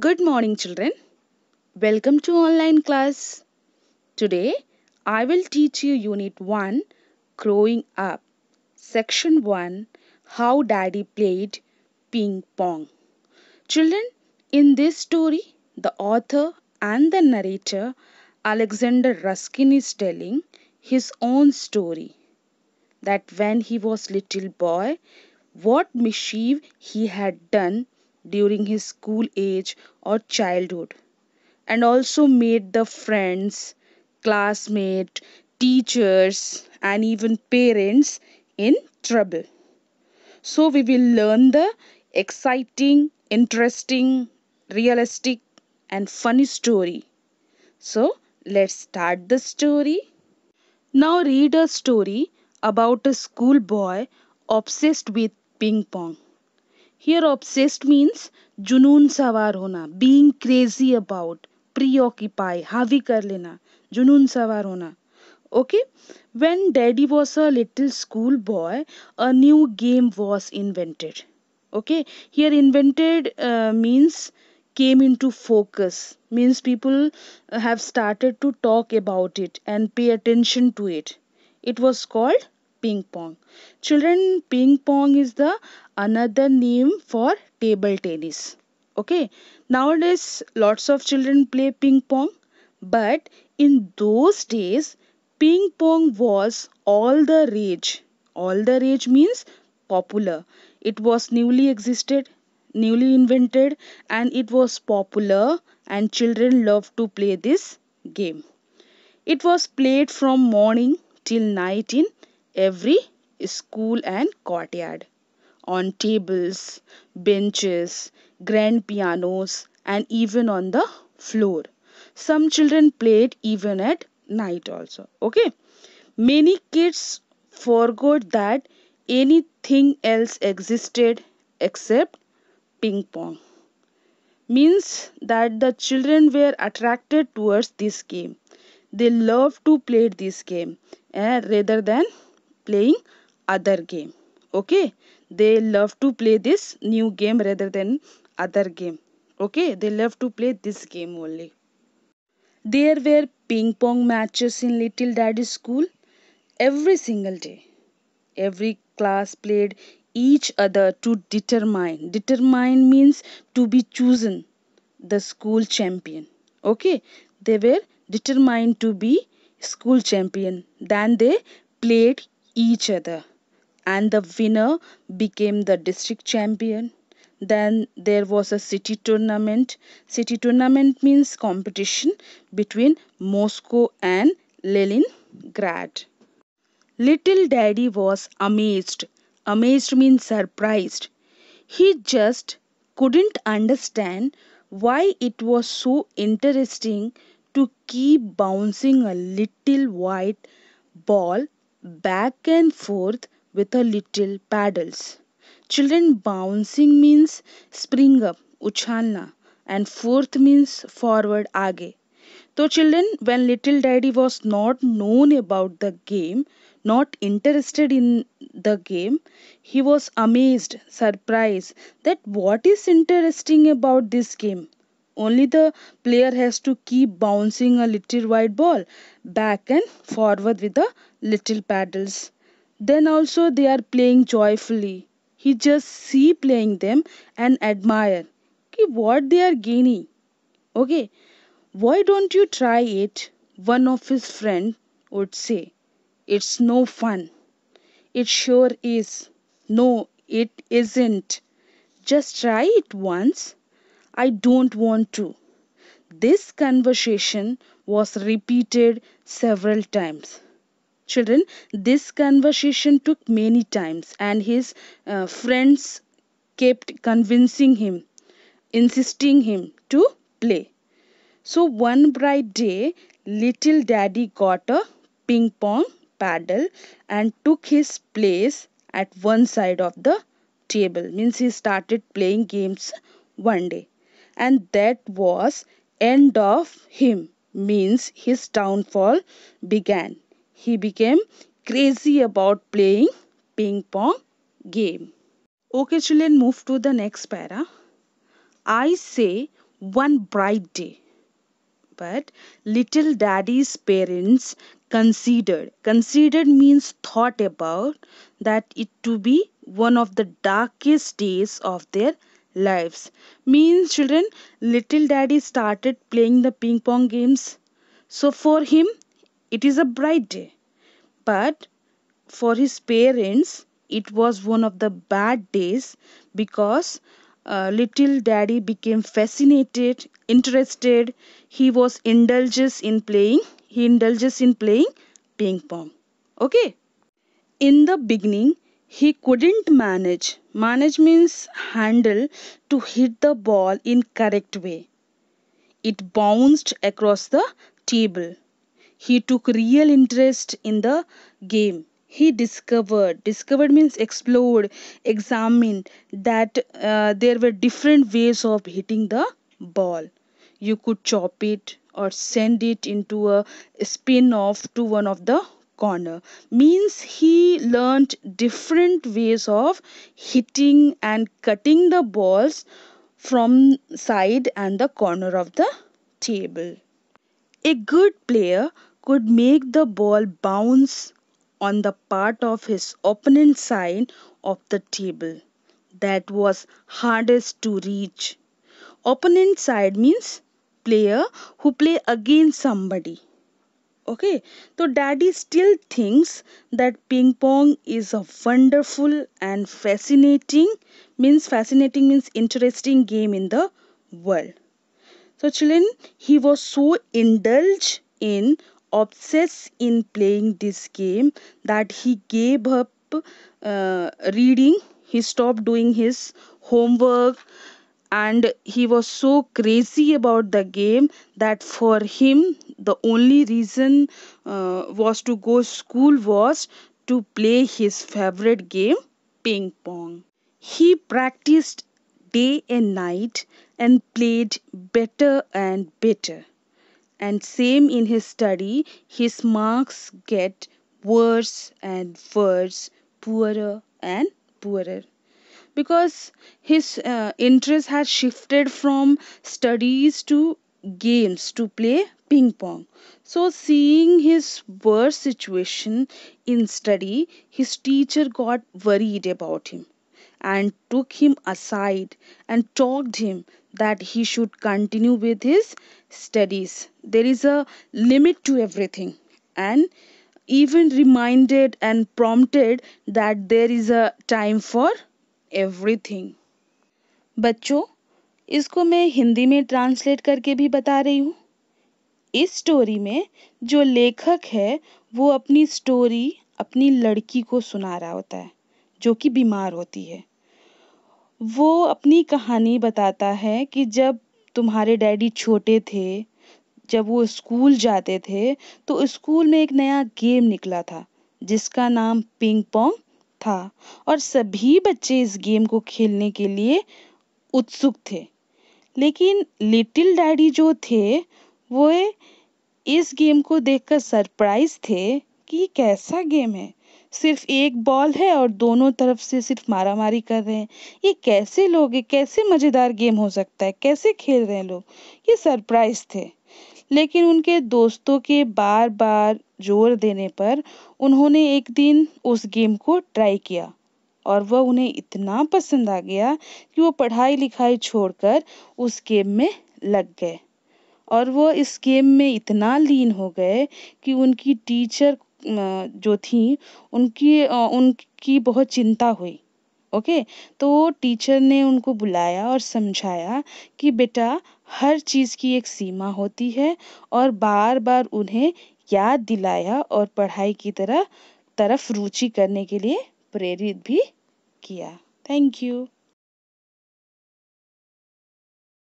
Good morning children. Welcome to online class. Today I will teach you unit 1 Growing Up section 1 How Daddy Played Ping Pong. Children, in this story the author and the narrator Alexander Ruskin is telling his own story that when he was little boy what mischief he had done during his school age or childhood and also made the friends, classmates, teachers, and even parents in trouble. So, we will learn the exciting, interesting, realistic, and funny story. So, let's start the story. Now, read a story about a schoolboy obsessed with ping pong. Here, obsessed means junoon सवार hona, being crazy about, प्री havi kar lena, junoon जुनून hona. okay when daddy was a little schoolboy a new game was invented okay here invented uh, means came into focus means people uh, have started to talk about it and pay attention to it it was called ping pong. Children, ping pong is the another name for table tennis. Okay, nowadays lots of children play ping pong, but in those days, ping pong was all the rage. All the rage means popular. It was newly existed, newly invented, and it was popular, and children loved to play this game. It was played from morning till night in every school and courtyard on tables, benches, grand pianos and even on the floor. Some children played even at night also. Okay. Many kids forgot that anything else existed except ping pong. Means that the children were attracted towards this game. They loved to play this game eh, rather than playing other game okay they love to play this new game rather than other game okay they love to play this game only there were ping pong matches in little daddy's school every single day every class played each other to determine determine means to be chosen the school champion okay they were determined to be school champion then they played each other and the winner became the district champion then there was a city tournament city tournament means competition between moscow and leningrad little daddy was amazed amazed means surprised he just couldn't understand why it was so interesting to keep bouncing a little white ball back and forth with a little paddles. Children bouncing means spring up, uchalna, and forth means forward aage. So children, when little daddy was not known about the game, not interested in the game, he was amazed, surprised that what is interesting about this game only the player has to keep bouncing a little white ball back and forward with the little paddles then also they are playing joyfully he just see playing them and admire okay, what they are gaining okay why don't you try it one of his friend would say it's no fun it sure is no it isn't just try it once I don't want to. This conversation was repeated several times. Children, this conversation took many times, and his uh, friends kept convincing him, insisting him to play. So one bright day, little daddy got a ping pong paddle and took his place at one side of the table. Means he started playing games one day and that was end of him means his downfall began. He became crazy about playing ping pong game. Okay children move to the next para. I say one bright day but little daddy's parents considered considered means thought about that it to be one of the darkest days of their lives. Means, children, little daddy started playing the ping pong games. So for him, it is a bright day. But for his parents, it was one of the bad days because uh, little daddy became fascinated, interested. He was indulges in playing. He indulges in playing ping pong. Okay. In the beginning, he couldn't manage manage means handle to hit the ball in correct way it bounced across the table he took real interest in the game he discovered discovered means explored examined that uh, there were different ways of hitting the ball you could chop it or send it into a spin off to one of the corner means he learnt different ways of hitting and cutting the balls from side and the corner of the table a good player could make the ball bounce on the part of his opponent's side of the table that was hardest to reach opponent side means player who play against somebody okay so daddy still thinks that ping pong is a wonderful and fascinating means fascinating means interesting game in the world so children he was so indulged in obsessed in playing this game that he gave up uh, reading he stopped doing his homework and he was so crazy about the game that for him the only reason uh, was to go school was to play his favorite game ping pong he practiced day and night and played better and better and same in his study his marks get worse and worse poorer and poorer because his uh, interest had shifted from studies to games to play ping pong. So, seeing his worst situation in study, his teacher got worried about him and took him aside and talked him that he should continue with his studies. There is a limit to everything, and even reminded and prompted that there is a time for everything. बच्चों इसको मैं हिंदी में translate करके भी बता रही हूँ इस स्टोरी में जो लेखक है वो अपनी स्टोरी अपनी लड़की को सुना रहा होता है जो कि बीमार होती है वो अपनी कहानी बताता है कि जब तुम्हारे डैडी छोटे थे जब वो स्कूल जाते थे तो स्कूल में एक नया गेम निकला था जिसका नाम पिंग पोंग था और सभी बच्चे इस गेम को खेलने के लिए उत्सुक थे लेकिन लिटिल डैडी जो थे वो इस गेम को देखकर सरप्राइज थे कि कैसा गेम है सिर्फ एक बॉल है और दोनों तरफ से सिर्फ मारा मारी कर रहे हैं ये कैसे लोग ये कैसे मज़ेदार गेम हो सकता है कैसे खेल रहे हैं लोग ये सरप्राइज थे लेकिन उनके दोस्तों के बार बार जोर देने पर उन्होंने एक दिन उस गेम को ट्राई किया और वह उन्हें इतना पसंद आ गया कि वो पढ़ाई लिखाई छोड़कर उस गेम में लग गए और वो इस गेम में इतना लीन हो गए कि उनकी टीचर जो थीं उनकी उनकी बहुत चिंता हुई ओके तो टीचर ने उनको बुलाया और समझाया कि बेटा हर चीज़ की एक सीमा होती है और बार बार उन्हें याद दिलाया और पढ़ाई की तरह तरफ रुचि करने के लिए प्रेरित भी किया थैंक यू